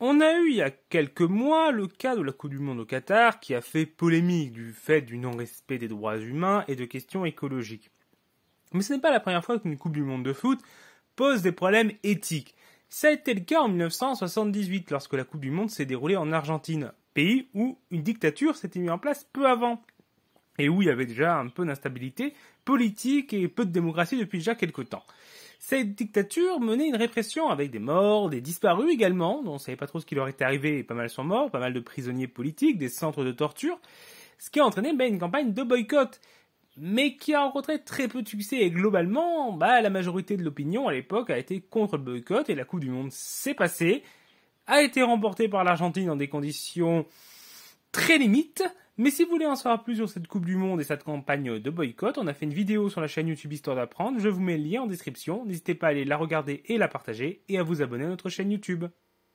On a eu il y a quelques mois le cas de la Coupe du Monde au Qatar qui a fait polémique du fait du non-respect des droits humains et de questions écologiques. Mais ce n'est pas la première fois qu'une Coupe du Monde de foot pose des problèmes éthiques. Ça a été le cas en 1978 lorsque la Coupe du Monde s'est déroulée en Argentine, pays où une dictature s'était mise en place peu avant et où il y avait déjà un peu d'instabilité politique et peu de démocratie depuis déjà quelques temps. Cette dictature menait une répression avec des morts, des disparus également, on ne savait pas trop ce qui leur était arrivé, pas mal sont morts, pas mal de prisonniers politiques, des centres de torture, ce qui a entraîné ben, une campagne de boycott, mais qui a rencontré très peu de succès et globalement, bah, la majorité de l'opinion à l'époque a été contre le boycott et la Coupe du Monde s'est passée, a été remportée par l'Argentine dans des conditions très limites, mais si vous voulez en savoir plus sur cette Coupe du Monde et cette campagne de boycott, on a fait une vidéo sur la chaîne YouTube Histoire d'apprendre. Je vous mets le lien en description. N'hésitez pas à aller la regarder et la partager et à vous abonner à notre chaîne YouTube.